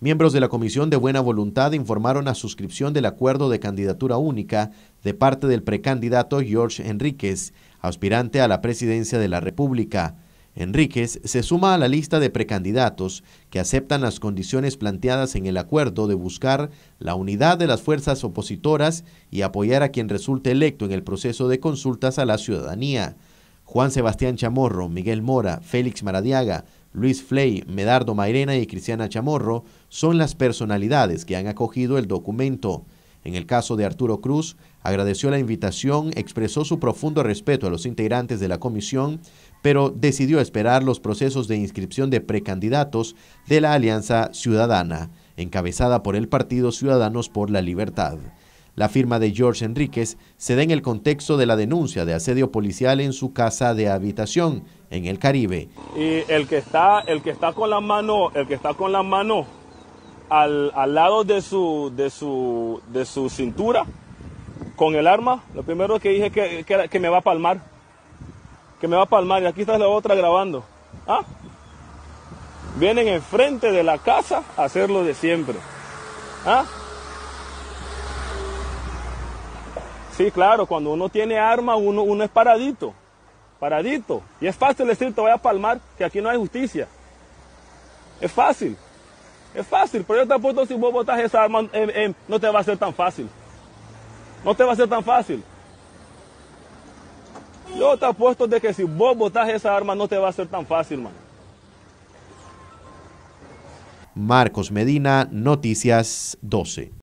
Miembros de la Comisión de Buena Voluntad informaron la suscripción del acuerdo de candidatura única de parte del precandidato George Enríquez, aspirante a la presidencia de la República. Enríquez se suma a la lista de precandidatos que aceptan las condiciones planteadas en el acuerdo de buscar la unidad de las fuerzas opositoras y apoyar a quien resulte electo en el proceso de consultas a la ciudadanía. Juan Sebastián Chamorro, Miguel Mora, Félix Maradiaga, Luis Fley, Medardo Mairena y Cristiana Chamorro son las personalidades que han acogido el documento. En el caso de Arturo Cruz, agradeció la invitación, expresó su profundo respeto a los integrantes de la comisión, pero decidió esperar los procesos de inscripción de precandidatos de la Alianza Ciudadana, encabezada por el Partido Ciudadanos por la Libertad. La firma de George Enríquez se da en el contexto de la denuncia de asedio policial en su casa de habitación, en el Caribe. Y el que está, el que está con la mano, el que está con la mano al, lado de su, de su, de su cintura, con el arma, lo primero que dije que, que, me va a palmar. Que me va a palmar. Y aquí está la otra grabando. ¿Ah? Vienen enfrente de la casa a hacer lo de siempre. ¿Ah? Sí, claro, cuando uno tiene arma, uno, uno es paradito paradito. Y es fácil decir, te voy a palmar, que aquí no hay justicia. Es fácil. Es fácil, pero yo te apuesto si vos botas esa arma, no te va a ser tan fácil. No te va a ser tan fácil. Yo te apuesto de que si vos botas esa arma, no te va a ser tan fácil, man. Marcos Medina, Noticias 12.